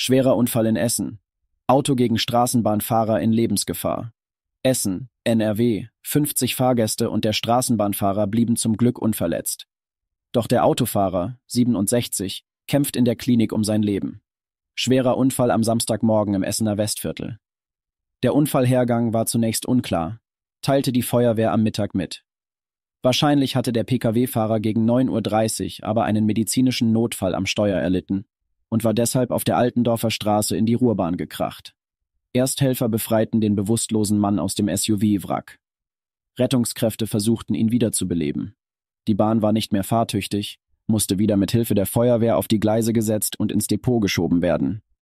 Schwerer Unfall in Essen. Auto gegen Straßenbahnfahrer in Lebensgefahr. Essen, NRW, 50 Fahrgäste und der Straßenbahnfahrer blieben zum Glück unverletzt. Doch der Autofahrer, 67, kämpft in der Klinik um sein Leben. Schwerer Unfall am Samstagmorgen im Essener Westviertel. Der Unfallhergang war zunächst unklar, teilte die Feuerwehr am Mittag mit. Wahrscheinlich hatte der Pkw-Fahrer gegen 9.30 Uhr aber einen medizinischen Notfall am Steuer erlitten und war deshalb auf der Altendorfer Straße in die Ruhrbahn gekracht. Ersthelfer befreiten den bewusstlosen Mann aus dem SUV-Wrack. Rettungskräfte versuchten, ihn wiederzubeleben. Die Bahn war nicht mehr fahrtüchtig, musste wieder mit Hilfe der Feuerwehr auf die Gleise gesetzt und ins Depot geschoben werden.